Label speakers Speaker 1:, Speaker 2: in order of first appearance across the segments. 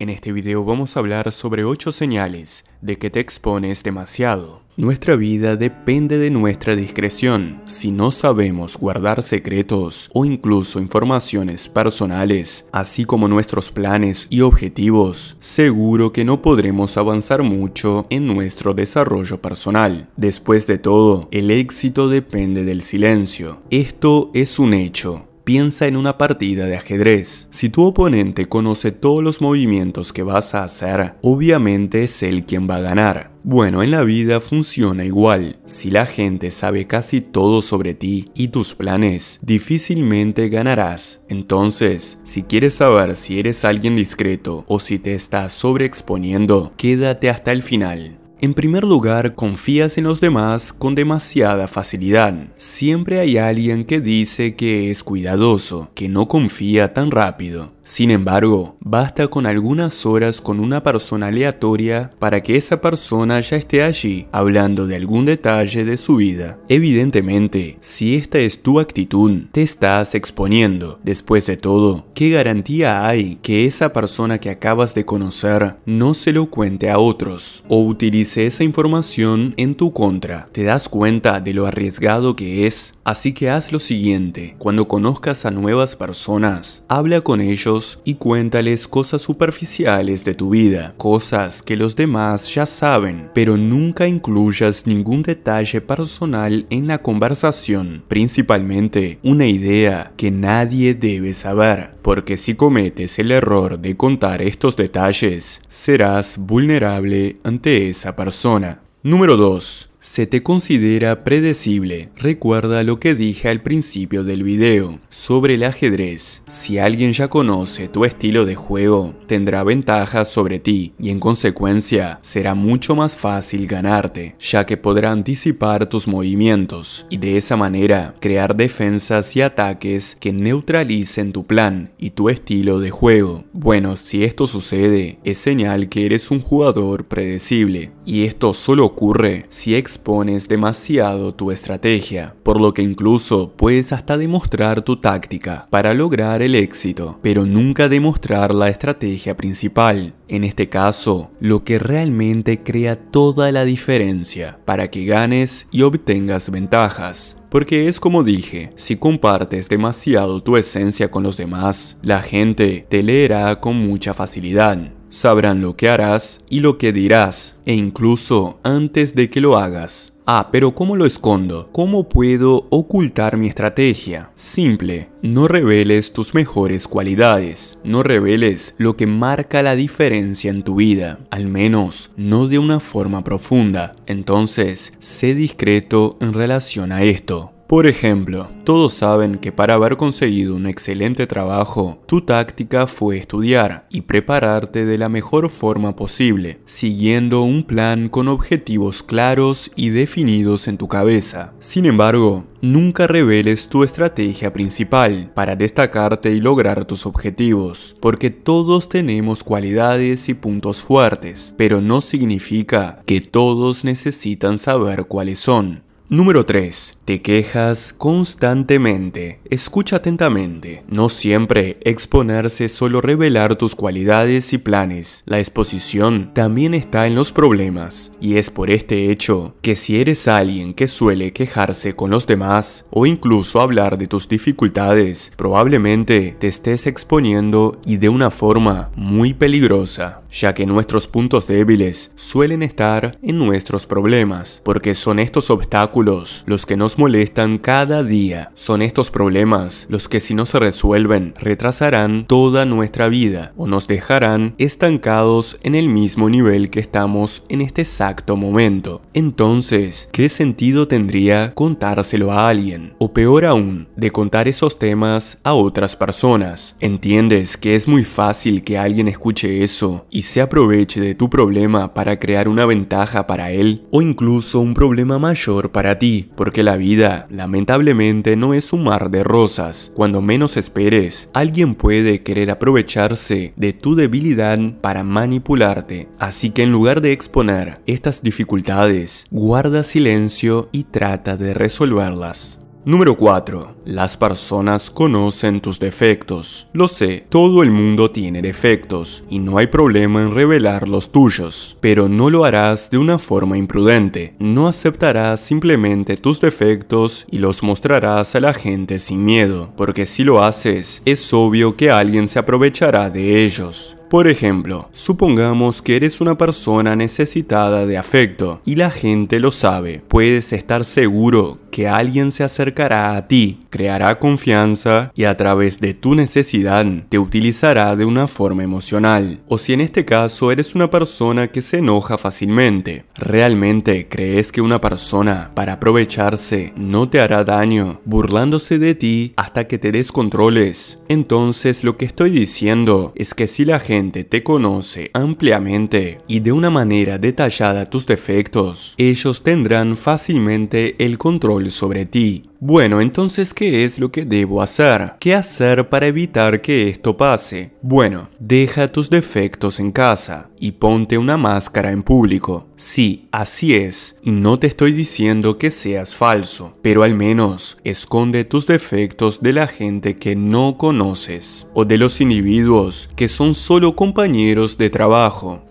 Speaker 1: En este video vamos a hablar sobre 8 señales de que te expones demasiado. Nuestra vida depende de nuestra discreción. Si no sabemos guardar secretos o incluso informaciones personales, así como nuestros planes y objetivos, seguro que no podremos avanzar mucho en nuestro desarrollo personal. Después de todo, el éxito depende del silencio. Esto es un hecho Piensa en una partida de ajedrez. Si tu oponente conoce todos los movimientos que vas a hacer, obviamente es él quien va a ganar. Bueno, en la vida funciona igual. Si la gente sabe casi todo sobre ti y tus planes, difícilmente ganarás. Entonces, si quieres saber si eres alguien discreto o si te estás sobreexponiendo, quédate hasta el final. En primer lugar, confías en los demás con demasiada facilidad. Siempre hay alguien que dice que es cuidadoso, que no confía tan rápido, sin embargo, basta con algunas horas con una persona aleatoria para que esa persona ya esté allí, hablando de algún detalle de su vida. Evidentemente, si esta es tu actitud, te estás exponiendo. Después de todo, ¿qué garantía hay que esa persona que acabas de conocer no se lo cuente a otros o utilice esa información en tu contra? ¿Te das cuenta de lo arriesgado que es? Así que haz lo siguiente, cuando conozcas a nuevas personas, habla con ellos y cuéntales cosas superficiales de tu vida, cosas que los demás ya saben, pero nunca incluyas ningún detalle personal en la conversación, principalmente una idea que nadie debe saber, porque si cometes el error de contar estos detalles, serás vulnerable ante esa persona. Número 2 se te considera predecible. Recuerda lo que dije al principio del video sobre el ajedrez. Si alguien ya conoce tu estilo de juego, tendrá ventajas sobre ti y en consecuencia será mucho más fácil ganarte, ya que podrá anticipar tus movimientos y de esa manera crear defensas y ataques que neutralicen tu plan y tu estilo de juego. Bueno, si esto sucede, es señal que eres un jugador predecible y esto solo ocurre si expones demasiado tu estrategia, por lo que incluso puedes hasta demostrar tu táctica para lograr el éxito, pero nunca demostrar la estrategia principal. En este caso, lo que realmente crea toda la diferencia para que ganes y obtengas ventajas. Porque es como dije, si compartes demasiado tu esencia con los demás, la gente te leerá con mucha facilidad sabrán lo que harás y lo que dirás, e incluso antes de que lo hagas. Ah, pero ¿cómo lo escondo? ¿Cómo puedo ocultar mi estrategia? Simple, no reveles tus mejores cualidades, no reveles lo que marca la diferencia en tu vida, al menos no de una forma profunda. Entonces, sé discreto en relación a esto. Por ejemplo, todos saben que para haber conseguido un excelente trabajo, tu táctica fue estudiar y prepararte de la mejor forma posible, siguiendo un plan con objetivos claros y definidos en tu cabeza. Sin embargo, nunca reveles tu estrategia principal para destacarte y lograr tus objetivos, porque todos tenemos cualidades y puntos fuertes, pero no significa que todos necesitan saber cuáles son. Número 3. Te quejas constantemente. Escucha atentamente. No siempre exponerse solo revelar tus cualidades y planes. La exposición también está en los problemas. Y es por este hecho que si eres alguien que suele quejarse con los demás o incluso hablar de tus dificultades, probablemente te estés exponiendo y de una forma muy peligrosa, ya que nuestros puntos débiles suelen estar en nuestros problemas, porque son estos obstáculos los que nos molestan cada día. Son estos problemas los que si no se resuelven retrasarán toda nuestra vida o nos dejarán estancados en el mismo nivel que estamos en este exacto momento. Entonces, ¿qué sentido tendría contárselo a alguien? O peor aún, de contar esos temas a otras personas. ¿Entiendes que es muy fácil que alguien escuche eso y se aproveche de tu problema para crear una ventaja para él o incluso un problema mayor para ti? Porque la vida vida, lamentablemente, no es un mar de rosas. Cuando menos esperes, alguien puede querer aprovecharse de tu debilidad para manipularte. Así que en lugar de exponer estas dificultades, guarda silencio y trata de resolverlas. Número 4. Las personas conocen tus defectos. Lo sé, todo el mundo tiene defectos y no hay problema en revelar los tuyos, pero no lo harás de una forma imprudente. No aceptarás simplemente tus defectos y los mostrarás a la gente sin miedo, porque si lo haces, es obvio que alguien se aprovechará de ellos. Por ejemplo, supongamos que eres una persona necesitada de afecto y la gente lo sabe. Puedes estar seguro que alguien se acercará a ti creará confianza y a través de tu necesidad te utilizará de una forma emocional. O si en este caso eres una persona que se enoja fácilmente, ¿realmente crees que una persona para aprovecharse no te hará daño burlándose de ti hasta que te descontroles? Entonces lo que estoy diciendo es que si la gente te conoce ampliamente y de una manera detallada tus defectos, ellos tendrán fácilmente el control sobre ti bueno, entonces, ¿qué es lo que debo hacer? ¿Qué hacer para evitar que esto pase? Bueno, deja tus defectos en casa y ponte una máscara en público. Sí, así es, y no te estoy diciendo que seas falso, pero al menos esconde tus defectos de la gente que no conoces o de los individuos que son solo compañeros de trabajo.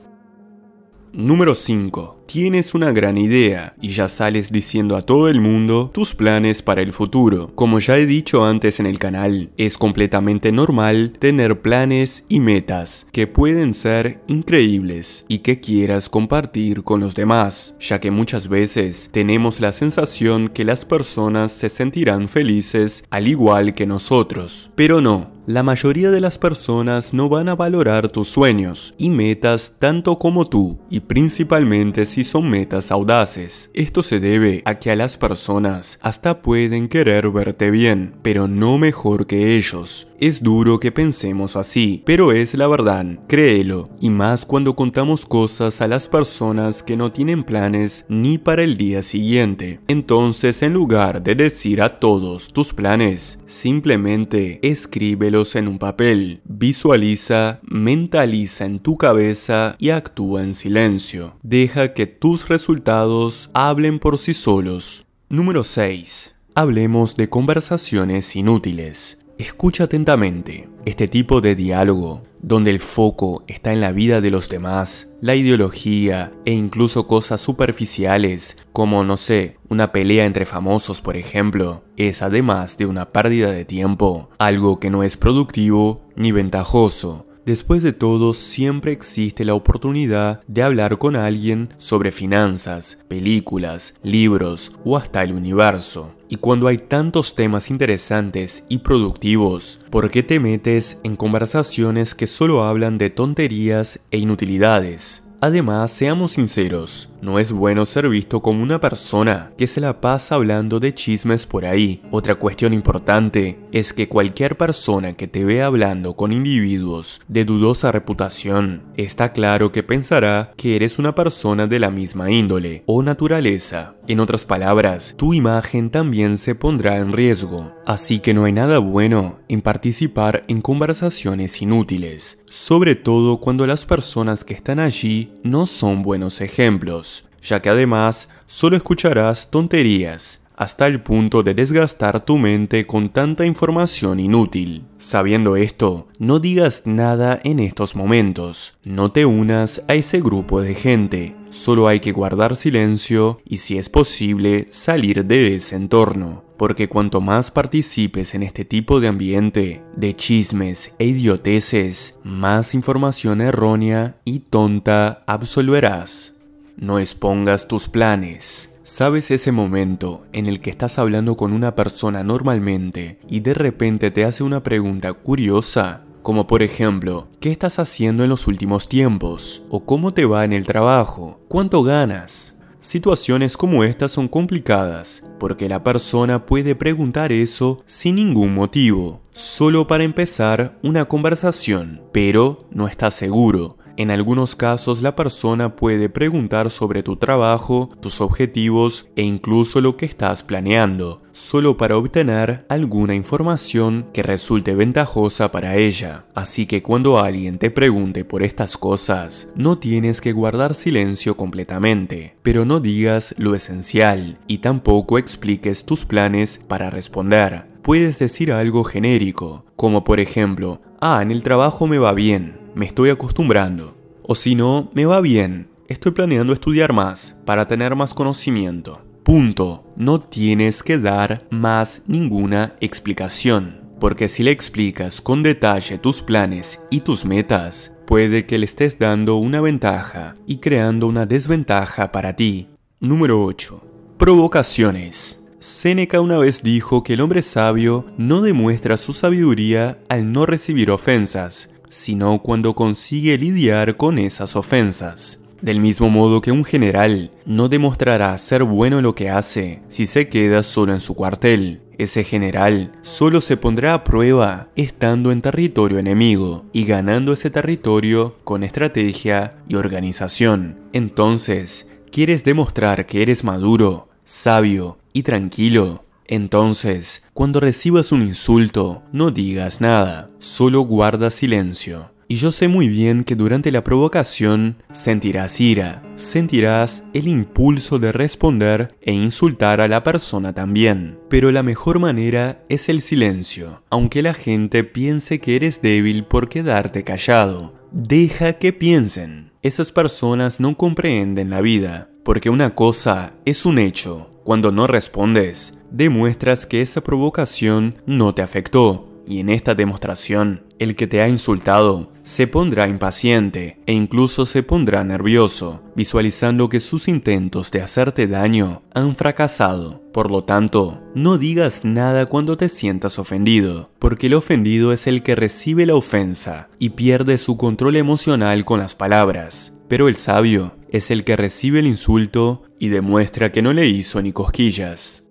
Speaker 1: Número 5 tienes una gran idea y ya sales diciendo a todo el mundo tus planes para el futuro. Como ya he dicho antes en el canal, es completamente normal tener planes y metas que pueden ser increíbles y que quieras compartir con los demás, ya que muchas veces tenemos la sensación que las personas se sentirán felices al igual que nosotros. Pero no, la mayoría de las personas no van a valorar tus sueños y metas tanto como tú, y principalmente si son metas audaces. Esto se debe a que a las personas hasta pueden querer verte bien, pero no mejor que ellos. Es duro que pensemos así, pero es la verdad, créelo, y más cuando contamos cosas a las personas que no tienen planes ni para el día siguiente. Entonces, en lugar de decir a todos tus planes, simplemente escribe en un papel. Visualiza, mentaliza en tu cabeza y actúa en silencio. Deja que tus resultados hablen por sí solos. Número 6. Hablemos de conversaciones inútiles. Escucha atentamente. Este tipo de diálogo, donde el foco está en la vida de los demás, la ideología e incluso cosas superficiales, como no sé, una pelea entre famosos por ejemplo, es además de una pérdida de tiempo, algo que no es productivo ni ventajoso. Después de todo, siempre existe la oportunidad de hablar con alguien sobre finanzas, películas, libros o hasta el universo. Y cuando hay tantos temas interesantes y productivos, ¿por qué te metes en conversaciones que solo hablan de tonterías e inutilidades? Además, seamos sinceros, no es bueno ser visto como una persona que se la pasa hablando de chismes por ahí. Otra cuestión importante es que cualquier persona que te vea hablando con individuos de dudosa reputación, está claro que pensará que eres una persona de la misma índole o naturaleza. En otras palabras, tu imagen también se pondrá en riesgo, así que no hay nada bueno en participar en conversaciones inútiles, sobre todo cuando las personas que están allí no son buenos ejemplos, ya que además solo escucharás tonterías hasta el punto de desgastar tu mente con tanta información inútil. Sabiendo esto, no digas nada en estos momentos, no te unas a ese grupo de gente, solo hay que guardar silencio y si es posible salir de ese entorno porque cuanto más participes en este tipo de ambiente, de chismes e idioteces, más información errónea y tonta absolverás. No expongas tus planes. ¿Sabes ese momento en el que estás hablando con una persona normalmente y de repente te hace una pregunta curiosa? Como por ejemplo, ¿qué estás haciendo en los últimos tiempos? ¿O cómo te va en el trabajo? ¿Cuánto ganas? Situaciones como estas son complicadas, porque la persona puede preguntar eso sin ningún motivo, solo para empezar una conversación, pero no está seguro en algunos casos la persona puede preguntar sobre tu trabajo, tus objetivos e incluso lo que estás planeando, solo para obtener alguna información que resulte ventajosa para ella. Así que cuando alguien te pregunte por estas cosas, no tienes que guardar silencio completamente, pero no digas lo esencial y tampoco expliques tus planes para responder puedes decir algo genérico, como por ejemplo, ah, en el trabajo me va bien, me estoy acostumbrando. O si no, me va bien, estoy planeando estudiar más, para tener más conocimiento. Punto. No tienes que dar más ninguna explicación. Porque si le explicas con detalle tus planes y tus metas, puede que le estés dando una ventaja y creando una desventaja para ti. Número 8. Provocaciones. Séneca una vez dijo que el hombre sabio no demuestra su sabiduría al no recibir ofensas, sino cuando consigue lidiar con esas ofensas. Del mismo modo que un general no demostrará ser bueno lo que hace si se queda solo en su cuartel. Ese general solo se pondrá a prueba estando en territorio enemigo y ganando ese territorio con estrategia y organización. Entonces, quieres demostrar que eres maduro sabio y tranquilo. Entonces, cuando recibas un insulto, no digas nada, solo guarda silencio. Y yo sé muy bien que durante la provocación sentirás ira, sentirás el impulso de responder e insultar a la persona también. Pero la mejor manera es el silencio, aunque la gente piense que eres débil por quedarte callado. Deja que piensen. Esas personas no comprenden la vida, porque una cosa es un hecho. Cuando no respondes, demuestras que esa provocación no te afectó. Y en esta demostración, el que te ha insultado se pondrá impaciente e incluso se pondrá nervioso, visualizando que sus intentos de hacerte daño han fracasado. Por lo tanto, no digas nada cuando te sientas ofendido, porque el ofendido es el que recibe la ofensa y pierde su control emocional con las palabras. Pero el sabio es el que recibe el insulto y demuestra que no le hizo ni cosquillas.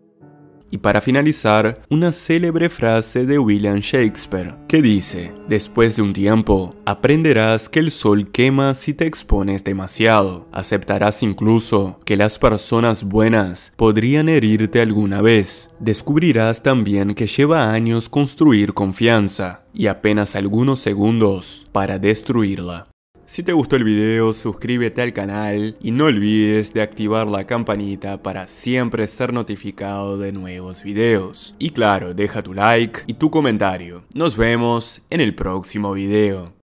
Speaker 1: Y para finalizar, una célebre frase de William Shakespeare, que dice, después de un tiempo, aprenderás que el sol quema si te expones demasiado, aceptarás incluso que las personas buenas podrían herirte alguna vez, descubrirás también que lleva años construir confianza y apenas algunos segundos para destruirla. Si te gustó el video, suscríbete al canal y no olvides de activar la campanita para siempre ser notificado de nuevos videos. Y claro, deja tu like y tu comentario. Nos vemos en el próximo video.